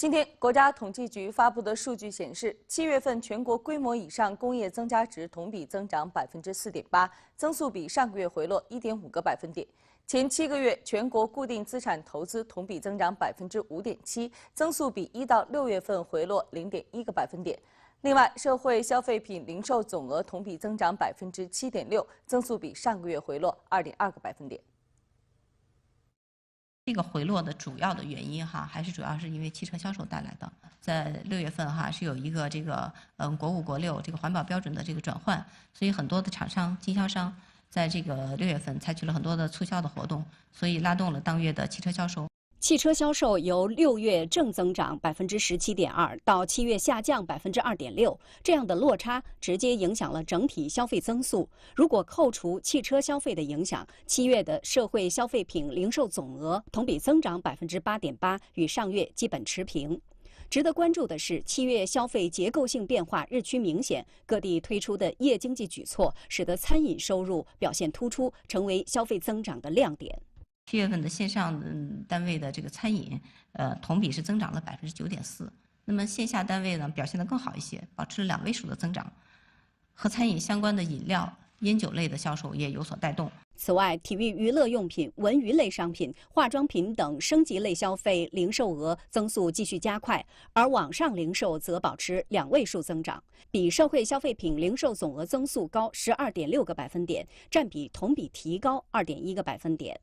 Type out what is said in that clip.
今天，国家统计局发布的数据显示，七月份全国规模以上工业增加值同比增长百分之四点八，增速比上个月回落一点五个百分点。前七个月，全国固定资产投资同比增长百分之五点七，增速比一到六月份回落零点一个百分点。另外，社会消费品零售总额同比增长百分之七点六，增速比上个月回落二点二个百分点。这个回落的主要的原因哈，还是主要是因为汽车销售带来的。在六月份哈，是有一个这个嗯国五、国六这个环保标准的这个转换，所以很多的厂商、经销商在这个六月份采取了很多的促销的活动，所以拉动了当月的汽车销售。汽车销售由六月正增长百分之十七点二，到七月下降百分之二点六，这样的落差直接影响了整体消费增速。如果扣除汽车消费的影响，七月的社会消费品零售总额同比增长百分之八点八，与上月基本持平。值得关注的是，七月消费结构性变化日趋明显，各地推出的夜经济举措使得餐饮收入表现突出，成为消费增长的亮点。七月份的线上单位的这个餐饮，呃，同比是增长了百分之九点四。那么线下单位呢，表现得更好一些，保持了两位数的增长，和餐饮相关的饮料、烟酒类的销售也有所带动。此外，体育娱乐用品、文娱类商品、化妆品等升级类消费零售额增速继续加快，而网上零售则保持两位数增长，比社会消费品零售总额增速高十二点六个百分点，占比同比提高二点一个百分点。